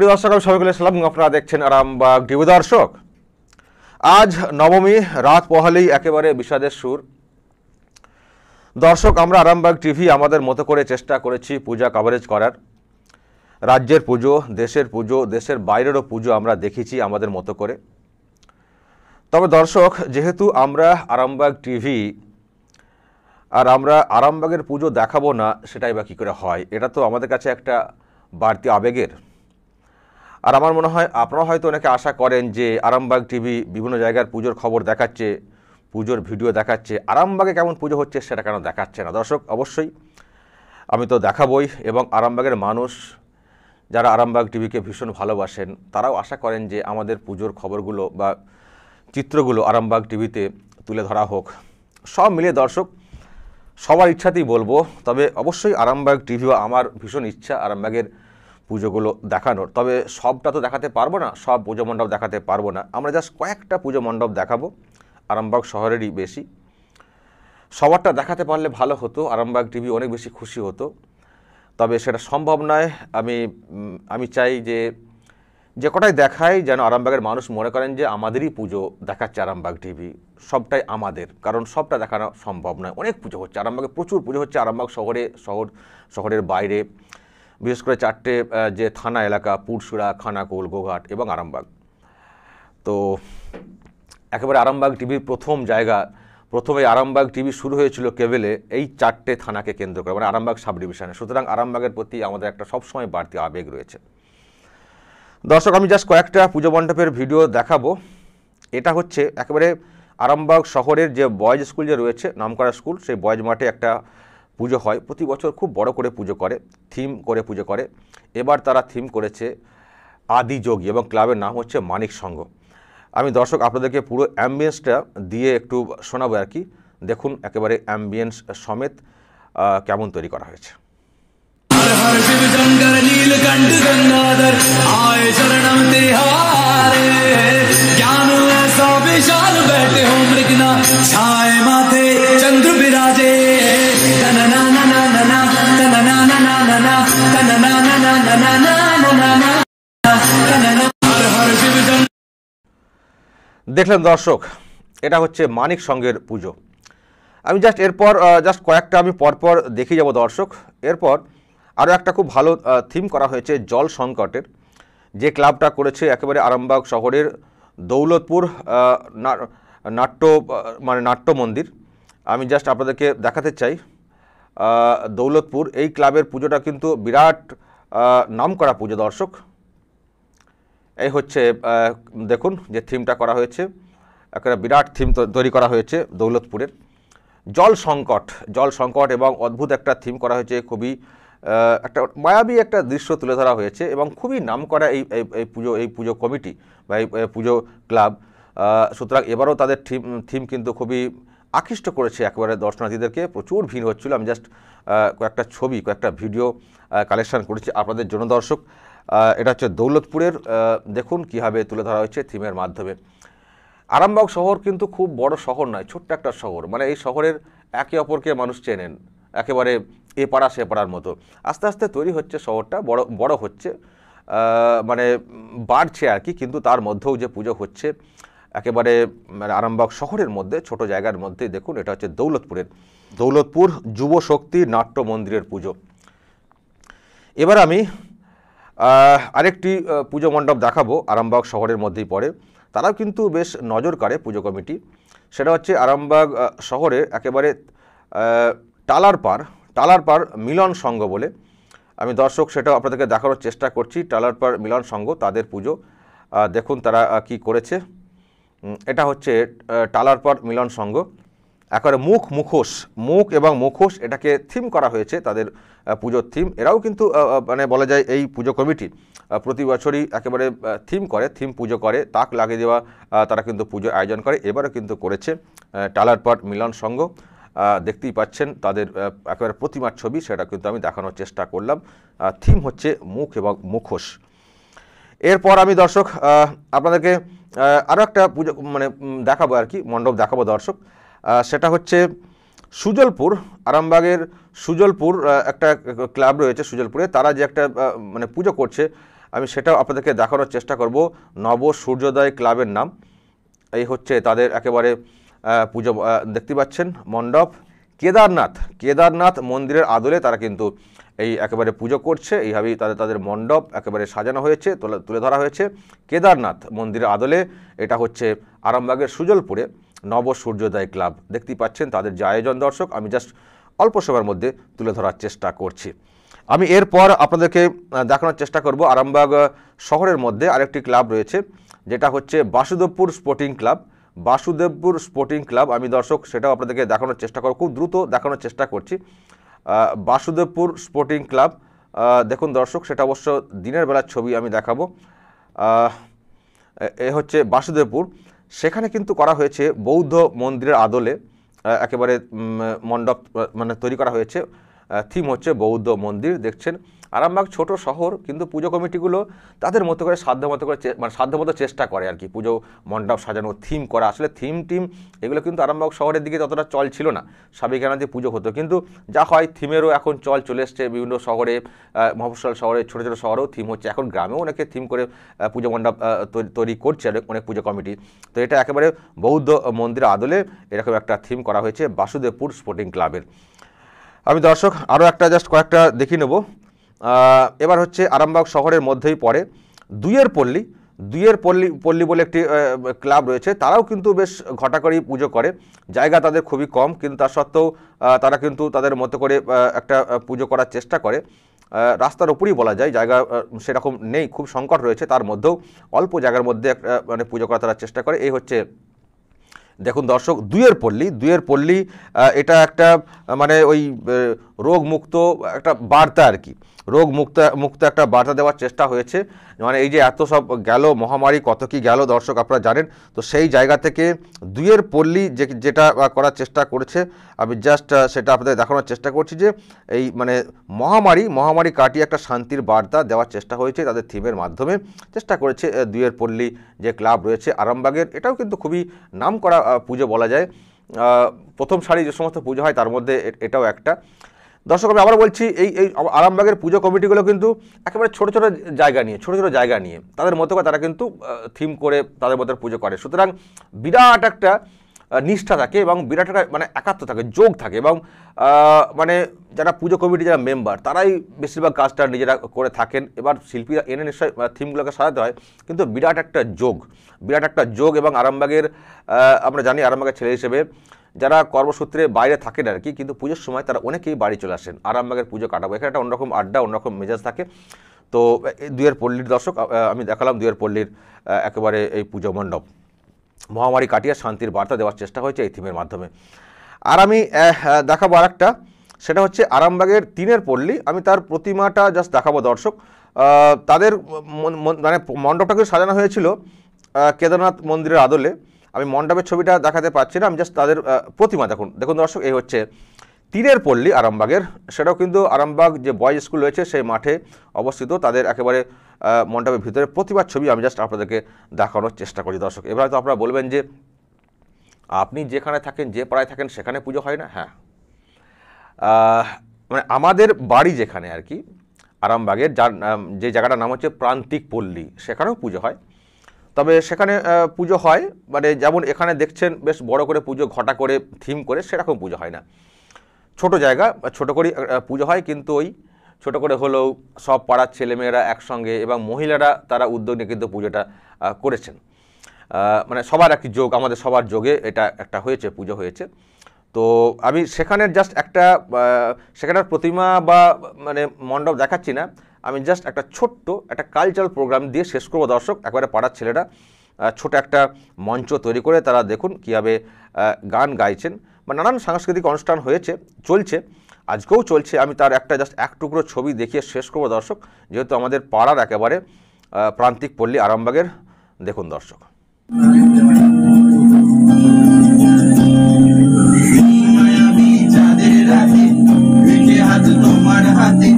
প্রিয় দর্শক আমি সবাইকে সালাম আপনারা দেখছেন আরামবাগ ডিবু দর্শক আজ নবমী রাত পহালেই একেবারে বিষাদের সুর দর্শক আমরা আরামবাগ টিভি আমাদের মতো করে চেষ্টা করেছি পূজা কভারেজ করার রাজ্যের পুজো দেশের পুজো দেশের বাইরেরও পুজো আমরা দেখেছি আমাদের মতো করে তবে দর্শক যেহেতু আমরা আরামবাগ টিভি আর আমরা আরামবাগের পুজো দেখাবো না সেটাই বা কী করে হয় এটা তো আমাদের কাছে একটা বাড়তি আবেগের আর আমার মনে হয় আপনারা হয়তো অনেকে আশা করেন যে আরামবাগ টিভি বিভিন্ন জায়গার পুজোর খবর দেখাচ্ছে পুজোর ভিডিও দেখাচ্ছে আরামবাগে কেমন পুজো হচ্ছে সেটা কেন দেখাচ্ছে না দর্শক অবশ্যই আমি তো দেখাবই এবং আরামবাগের মানুষ যারা আরামবাগ টিভিকে ভীষণ ভালোবাসেন তারাও আশা করেন যে আমাদের পুজোর খবরগুলো বা চিত্রগুলো আরামবাগ টিভিতে তুলে ধরা হোক সব মিলিয়ে দর্শক সবার ইচ্ছাতেই বলবো তবে অবশ্যই আরামবাগ টিভি আমার ভীষণ ইচ্ছা আরামবাগের পুজোগুলো দেখানোর তবে সবটা তো দেখাতে পারবো না সব পুজো মণ্ডপ দেখাতে পারবো না আমরা জাস্ট কয়েকটা পুজো মণ্ডপ দেখাবো আরামবাগ শহরেরই বেশি সবারটা দেখাতে পারলে ভালো হতো আরামবাগ টিভি অনেক বেশি খুশি হতো তবে সেটা সম্ভব নয় আমি আমি চাই যে যে কটাই দেখাই যেন আরামবাগের মানুষ মনে করেন যে আমাদেরই পুজো দেখাচ্ছে আরামবাগ টিভি সবটাই আমাদের কারণ সবটা দেখানো সম্ভব নয় অনেক পুজো হচ্ছে আরামবাগে প্রচুর পুজো হচ্ছে আরামবাগ শহরে শহর শহরের বাইরে বিশেষ করে চারটে যে থানা এলাকা পুরসুরা খানাকোল গোঘাট এবং আরামবাগ তো একেবারে আরামবাগ টিভির প্রথম জায়গা প্রথমে আরামবাগ টিভি শুরু হয়েছিল কেবেলে এই চারটে থানাকে কেন্দ্র করে মানে আরামবাগ সাব ডিভিশনে সুতরাং আরামবাগের প্রতি আমাদের একটা সবসময় বাড়তি আবেগ রয়েছে দর্শক আমি জাস্ট কয়েকটা পুজো মণ্ডপের ভিডিও দেখাবো এটা হচ্ছে একেবারে আরামবাগ শহরের যে বয়েজ স্কুল যে রয়েছে নামকরা স্কুল সেই বয়েজ মাঠে একটা পুজো হয় প্রতি বছর খুব বড় করে পুজো করে থিম করে পুজো করে এবার তারা থিম করেছে আদিযোগী এবং ক্লাবের নাম হচ্ছে মানিক সংঘ আমি দর্শক আপনাদেরকে পুরো অ্যাম্বিয়েন্সটা দিয়ে একটু শোনাবো আর কি দেখুন একেবারে অ্যাম্বিয়েন্স সমেত কেমন তৈরি করা হয়েছে জ্ঞান দেখলেন দর্শক এটা হচ্ছে মানিক সঙ্গের পুজো আমি জাস্ট এরপর জাস্ট কয়েকটা আমি পরপর দেখে যাব দর্শক এরপর আরও একটা খুব ভালো থিম করা হয়েছে জল সংকটের যে ক্লাবটা করেছে একেবারে আরামবাগ শহরের দৌলতপুর নাট্য মানে নাট্য মন্দির আমি জাস্ট আপনাদেরকে দেখাতে চাই দৌলতপুর এই ক্লাবের পুজোটা কিন্তু বিরাট নাম করা পুজো দর্শক এই হচ্ছে দেখুন যে থিমটা করা হয়েছে একটা বিরাট থিম তৈরি করা হয়েছে দৌলতপুরের জল সংকট জল সংকট এবং অদ্ভুত একটা থিম করা হয়েছে খুবই একটা মায়াবী একটা দৃশ্য তুলে ধরা হয়েছে এবং খুবই নাম করা এই এই পুজো এই পুজো কমিটি বা এই পুজো ক্লাব সুতরাং এবারও তাদের থিম থিম কিন্তু খুবই আকৃষ্ট করেছে একেবারে দর্শনার্থীদেরকে প্রচুর ভিড় হচ্ছিল আমি জাস্ট কয়েকটা ছবি কয়েকটা ভিডিও কালেকশান করেছি আপনাদের জন্য দর্শক এটা হচ্ছে দৌলতপুরের দেখুন কীভাবে তুলে ধরা হয়েছে থিমের মাধ্যমে আরামবাগ শহর কিন্তু খুব বড় শহর নয় ছোট্ট একটা শহর মানে এই শহরের একে অপরকে মানুষ চেনেন একেবারে এ পাড়া সে পাড়ার মতো আস্তে আস্তে তৈরি হচ্ছে শহরটা বড় বড় হচ্ছে মানে বাড়ছে আর কি কিন্তু তার মধ্যেও যে পুজো হচ্ছে একেবারে মানে আরামবাগ শহরের মধ্যে ছোট জায়গার মধ্যে দেখুন এটা হচ্ছে দৌলতপুরের দৌলতপুর যুব শক্তি নাট্য মন্দিরের পুজো এবার আমি আরেকটি পুজো মণ্ডপ দেখাবো আরামবাগ শহরের মধ্যেই পড়ে তারাও কিন্তু বেশ নজর কাড়ে পুজো কমিটি সেটা হচ্ছে আরামবাগ শহরে একেবারে টালার পার টালার পার মিলন সঙ্গ বলে আমি দর্শক সেটাও আপনাদেরকে দেখানোর চেষ্টা করছি টালার পার মিলন সঙ্গ তাদের পুজো দেখুন তারা কি করেছে এটা হচ্ছে টালার পর মিলন সঙ্গ একবারে মুখ মুখোশ মুখ এবং মুখোশ এটাকে থিম করা হয়েছে তাদের পুজোর থিম এরাও কিন্তু মানে বলা যায় এই পুজো কমিটি প্রতি বছরই একেবারে থিম করে থিম পুজো করে তাক লাগিয়ে দেওয়া তারা কিন্তু পুজো আয়োজন করে এবারও কিন্তু করেছে টালার পর মিলন সংঘ দেখতেই পাচ্ছেন তাদের একেবারে প্রতিমার ছবি সেটা কিন্তু আমি দেখানোর চেষ্টা করলাম থিম হচ্ছে মুখ এবং মুখোশ এরপর আমি দর্শক আপনাদেরকে আরও একটা পুজো মানে দেখাবো আর কি মণ্ডপ দেখাবো দর্শক সেটা হচ্ছে সুজলপুর আরামবাগের সুজলপুর একটা ক্লাব রয়েছে সুজলপুরে তারা যে একটা মানে পুজো করছে আমি সেটাও আপনাদেরকে দেখানোর চেষ্টা করব নব সূর্যোদয় ক্লাবের নাম এই হচ্ছে তাদের একেবারে পুজো দেখতে পাচ্ছেন মণ্ডপ কেদারনাথ কেদারনাথ মন্দিরের আদলে তারা কিন্তু এই একেবারে পুজো করছে এইভাবেই তাদের তাদের মণ্ডপ একেবারে সাজানো হয়েছে তুলে ধরা হয়েছে কেদারনাথ মন্দিরের আদলে এটা হচ্ছে আরামবাগের সুজলপুরে নব সূর্যোদয় ক্লাব দেখতেই পাচ্ছেন তাদের যে আয়োজন দর্শক আমি জাস্ট অল্প সময়ের মধ্যে তুলে ধরার চেষ্টা করছি আমি এরপর আপনাদেরকে দেখানোর চেষ্টা করব আরামবাগ শহরের মধ্যে আরেকটি ক্লাব রয়েছে যেটা হচ্ছে Basudevpur sporting club Basudevpur sporting club আমি দর্শক সেটাও আপনাদেরকে দেখানোর চেষ্টা করব খুব দ্রুত দেখানোর চেষ্টা করছি বাসুদেবপুর স্পোর্টিং ক্লাব দেখুন দর্শক সেটা অবশ্য দিনের বেলার ছবি আমি দেখাবো এ হচ্ছে বাসুদেবপুর সেখানে কিন্তু করা হয়েছে বৌদ্ধ মন্দিরের আদলে একেবারে মণ্ডপ মানে তৈরি করা হয়েছে থিম হচ্ছে বৌদ্ধ মন্দির দেখছেন আরামবাগ ছোট শহর কিন্তু পুজো কমিটিগুলো তাদের মতো করে সাধ্যমতো করে মানে সাধ্যমতো চেষ্টা করে আর কি পুজো মণ্ডপ সাজানো থিম করা আসলে থিম টিম এগুলো কিন্তু আরামবাগ শহরের দিকে ততটা চল ছিল না আনন্দে পুজো হতো কিন্তু যা হয় থিমেরও এখন চল চলে এসছে বিভিন্ন শহরে মফস্বল শহরে ছোটো ছোটো শহরেও থিম হচ্ছে এখন গ্রামেও অনেকে থিম করে পুজো মণ্ডপ তৈরি করছে অনেক পুজো কমিটি তো এটা একেবারে বৌদ্ধ মন্দির আদলে এরকম একটা থিম করা হয়েছে বাসুদেবপুর স্পোর্টিং ক্লাবের আমি দর্শক আরও একটা জাস্ট কয়েকটা দেখিয়ে নেবো এবার হচ্ছে আরামবাগ শহরের মধ্যেই পড়ে দুইয়ের পল্লী দুইয়ের পল্লী পল্লী বলে একটি ক্লাব রয়েছে তারাও কিন্তু বেশ ঘটা করেই পুজো করে জায়গা তাদের খুবই কম কিন্তু তার সত্ত্বেও তারা কিন্তু তাদের মতো করে একটা পুজো করার চেষ্টা করে রাস্তার ওপরই বলা যায় জায়গা সেরকম নেই খুব সংকট রয়েছে তার মধ্যেও অল্প জায়গার মধ্যে মানে পুজো করা তারা চেষ্টা করে এই হচ্ছে দেখুন দর্শক দুয়ের পল্লী দুইয়ের পল্লী এটা একটা মানে ওই রোগমুক্ত একটা বার্তা আর কি রোগ মুক্ত মুক্ত একটা বার্তা দেওয়ার চেষ্টা হয়েছে মানে এই যে এত সব গেল মহামারী কত কি গেল দর্শক আপনারা জানেন তো সেই জায়গা থেকে দুইয়ের পল্লী যে যেটা করার চেষ্টা করেছে আমি জাস্ট সেটা আপনাদের দেখানোর চেষ্টা করছি যে এই মানে মহামারী মহামারী কাটিয়ে একটা শান্তির বার্তা দেওয়ার চেষ্টা হয়েছে তাদের থিমের মাধ্যমে চেষ্টা করেছে দুইয়ের পল্লী যে ক্লাব রয়েছে আরামবাগের এটাও কিন্তু খুবই নাম করা পুজো বলা যায় প্রথম সারি যে সমস্ত পুজো হয় তার মধ্যে এটাও একটা দর্শক আমি আবার বলছি এই এই আরামবাগের পুজো কমিটিগুলো কিন্তু একেবারে ছোটো ছোটো জায়গা নিয়ে ছোটো ছোটো জায়গা নিয়ে তাদের মতো করে তারা কিন্তু থিম করে তাদের মতো পুজো করে সুতরাং বিরাট একটা নিষ্ঠা থাকে এবং বিরাট একটা মানে একাত্ম থাকে যোগ থাকে এবং মানে যারা পুজো কমিটি যারা মেম্বার তারাই বেশিরভাগ কাজটা নিজেরা করে থাকেন এবার শিল্পীরা এনে নিশ্চয় থিমগুলোকে সাজাতে হয় কিন্তু বিরাট একটা যোগ বিরাট একটা যোগ এবং আরামবাগের আমরা জানি আরামবাগের ছেলে হিসেবে যারা কর্মসূত্রে বাইরে থাকেন আর কি কিন্তু পুজোর সময় তারা অনেকেই বাড়ি চলে আসেন আরামবাগের পুজো কাটাবো এখানে একটা অন্যরকম আড্ডা অন্যরকম মেজাজ থাকে তো দুয়ের পল্লীর দর্শক আমি দেখালাম দুয়ের পল্লীর একেবারে এই পুজো মণ্ডপ মহামারী কাটিয়ে শান্তির বার্তা দেওয়ার চেষ্টা হয়েছে এই থিমের মাধ্যমে আর আমি দেখাবো আর একটা সেটা হচ্ছে আরামবাগের তিনের পল্লী আমি তার প্রতিমাটা জাস্ট দেখাবো দর্শক তাদের মানে মণ্ডপটাকে সাজানো হয়েছিল কেদারনাথ মন্দিরের আদলে আমি মণ্ডপের ছবিটা দেখাতে পারছি না আমি জাস্ট তাদের প্রতিমা দেখুন দেখুন দর্শক এই হচ্ছে তীরের পল্লী আরামবাগের সেটাও কিন্তু আরামবাগ যে বয়েজ স্কুল রয়েছে সেই মাঠে অবস্থিত তাদের একেবারে মণ্ডপের ভিতরে প্রতিবার ছবি আমি জাস্ট আপনাদেরকে দেখানোর চেষ্টা করি দর্শক এবার হয়তো আপনারা বলবেন যে আপনি যেখানে থাকেন যে পাড়ায় থাকেন সেখানে পুজো হয় না হ্যাঁ মানে আমাদের বাড়ি যেখানে আর কি আরামবাগের যার যে জায়গাটার নাম হচ্ছে প্রান্তিক পল্লী সেখানেও পুজো হয় তবে সেখানে পুজো হয় মানে যেমন এখানে দেখছেন বেশ বড় করে পুজো ঘটা করে থিম করে সেরকম পুজো হয় না ছোট জায়গা ছোট করে পুজো হয় কিন্তু ওই ছোট করে হলেও সব পাড়ার ছেলেমেয়েরা একসঙ্গে এবং মহিলারা তারা উদ্যোগ নিয়ে কিন্তু পুজোটা করেছেন মানে সবার একটি যোগ আমাদের সবার যোগে এটা একটা হয়েছে পুজো হয়েছে তো আমি সেখানের জাস্ট একটা সেখানের প্রতিমা বা মানে মণ্ডপ দেখাচ্ছি না আমি জাস্ট একটা ছোট্ট একটা কালচারাল প্রোগ্রাম দিয়ে শেষ করবো দর্শক একবারে পাড়ার ছেলেরা ছোট একটা মঞ্চ তৈরি করে তারা দেখুন কীভাবে গান গাইছেন বা নানান সাংস্কৃতিক অনুষ্ঠান হয়েছে চলছে আজকেও চলছে আমি তার একটা জাস্ট এক টুকরো ছবি দেখিয়ে শেষ করবো দর্শক যেহেতু আমাদের পাড়ার একেবারে প্রান্তিক পল্লী আরামবাগের দেখুন দর্শক হাতে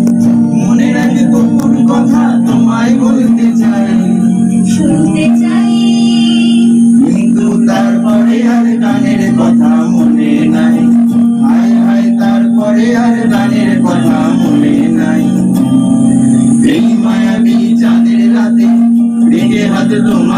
মনের এক গোপন কথা তোমায় বলতে চাই শুনতে চাই কিন্তু তারপরে আর গানের কথা মনে নাই হায় হায় তারপরে আর গানের কথা মনে নাই এই মায়াবি চাঁদের রাতে রেগে হাতে তোমার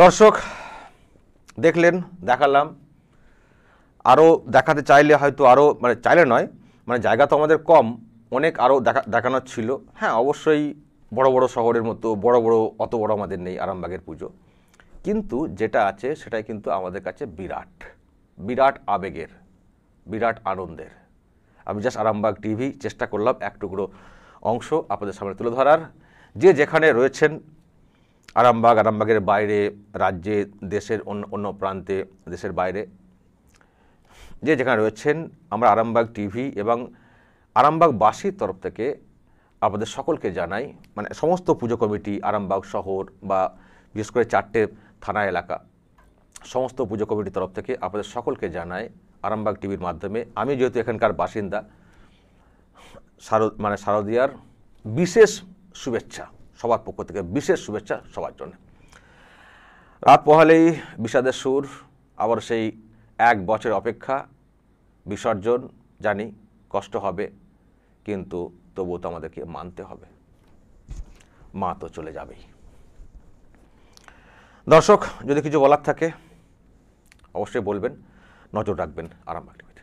দর্শক দেখলেন দেখালাম আরও দেখাতে চাইলে হয়তো আরও মানে চাইলে নয় মানে জায়গা তো আমাদের কম অনেক আরও দেখা দেখানোর ছিল হ্যাঁ অবশ্যই বড় বড় শহরের মতো বড় বড় অত বড় আমাদের নেই আরামবাগের পুজো কিন্তু যেটা আছে সেটাই কিন্তু আমাদের কাছে বিরাট বিরাট আবেগের বিরাট আনন্দের আমি জাস্ট আরামবাগ টিভি চেষ্টা করলাম এক টুকরো অংশ আপনাদের সামনে তুলে ধরার যে যেখানে রয়েছেন আরামবাগ আরামবাগের বাইরে রাজ্যে দেশের অন্য অন্য প্রান্তে দেশের বাইরে যে যেখানে রয়েছেন আমরা আরামবাগ টিভি এবং আরামবাগবাসীর তরফ থেকে আপনাদের সকলকে জানাই মানে সমস্ত পুজো কমিটি আরামবাগ শহর বা বিশেষ করে চারটে থানা এলাকা সমস্ত পুজো কমিটির তরফ থেকে আপনাদের সকলকে জানাই আরামবাগ টিভির মাধ্যমে আমি যেহেতু এখানকার বাসিন্দা শারদ মানে শারদিয়ার বিশেষ শুভেচ্ছা সবার পক্ষ থেকে বিশেষ শুভেচ্ছা সবার জন্য রাত পহালেই বিষাদের সুর আবার সেই এক বছর অপেক্ষা বিসর্জন জানি কষ্ট হবে কিন্তু তবুও তো আমাদেরকে মানতে হবে মা তো চলে যাবেই দর্শক যদি কিছু বলার থাকে অবশ্যই বলবেন নজর রাখবেন আরামবাগ